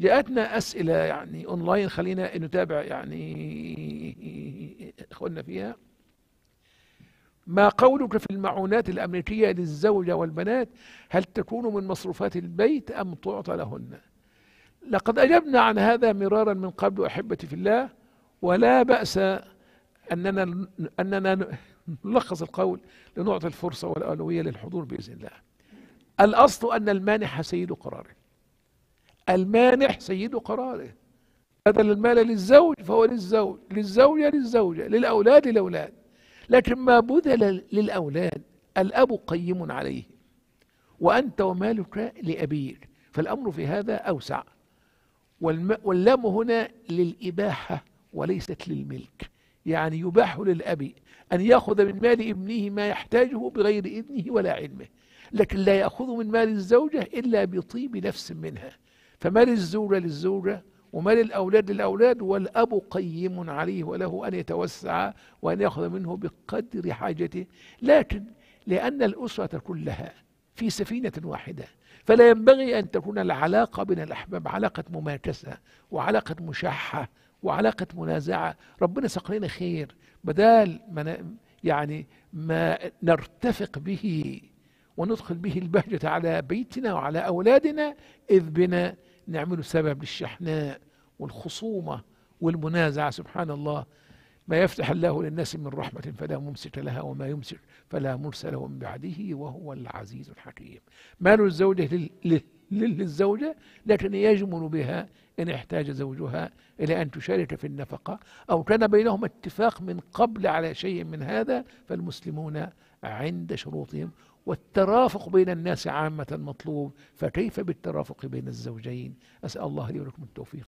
جاءتنا أسئلة يعني أونلاين خلينا نتابع يعني إخواننا فيها ما قولك في المعونات الأمريكية للزوجة والبنات هل تكون من مصروفات البيت أم تعطى لهن لقد أجبنا عن هذا مرارا من قبل أحبتي في الله ولا بأس أننا أننا نلخص القول لنعطي الفرصة والأولوية للحضور بإذن الله الأصل أن المانح سيد قرارك المانع سيد قراره بدل المال للزوج فهو للزوج للزوجة للزوجة للأولاد للأولاد لكن ما بذل للأولاد الأب قيم عليه وأنت ومالك لأبيك فالأمر في هذا أوسع واللام هنا للإباحة وليست للملك يعني يباح للأب أن يأخذ من مال ابنه ما يحتاجه بغير إذنه ولا علمه لكن لا يأخذ من مال الزوجة إلا بطيب نفس منها فما للزوجة للزوجة وما للأولاد للأولاد والأب قيم عليه وله أن يتوسع وأن يأخذ منه بقدر حاجته لكن لأن الأسرة كلها في سفينة واحدة فلا ينبغي أن تكون العلاقة بين الأحباب علاقة مماكسة وعلاقة مشحة وعلاقة منازعة ربنا سقينا خير بدال ما يعني ما نرتفق به وندخل به البهجة على بيتنا وعلى أولادنا إذ بنا نعمله سبب للشحناء والخصومة والمنازعة سبحان الله ما يفتح الله للناس من رحمة فلا ممسك لها وما يمسك فلا مرسل من بعده وهو العزيز الحكيم مال الزوجة للزوجة لكن يجمل بها إن احتاج زوجها إلى أن تشارك في النفقة أو كان بينهم اتفاق من قبل على شيء من هذا فالمسلمون عند شروطهم والترافق بين الناس عامة مطلوب فكيف بالترافق بين الزوجين أسأل الله لي ولكم التوفيق